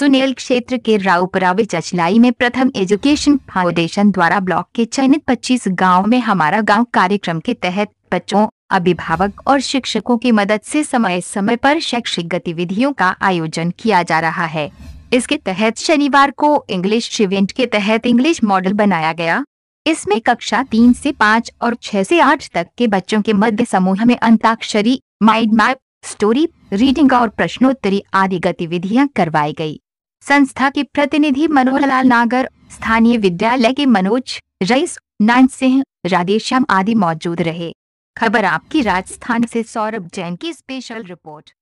सुनेल क्षेत्र के राउपरा चचलाई में प्रथम एजुकेशन फाउंडेशन द्वारा ब्लॉक के चयनित 25 गांव में हमारा गांव कार्यक्रम के तहत बच्चों अभिभावक और शिक्षकों की मदद से समय समय पर शैक्षिक गतिविधियों का आयोजन किया जा रहा है इसके तहत शनिवार को इंग्लिश इवेंट के तहत इंग्लिश मॉडल बनाया गया इसमें कक्षा तीन से पाँच और छह से आठ तक के बच्चों के मध्य समूह में antakshari mind map story reading और प्रश्नोत्तरी आदि गतिविधियां करवाई गई संस्था के प्रतिनिधि मनोहरलाल नागर स्थानीय विद्यालय के मनोज रईस नारायण सिंह राधेश्याम आदि मौजूद रहे खबर आपकी राजस्थान से सौरभ जैन की स्पेशल रिपोर्ट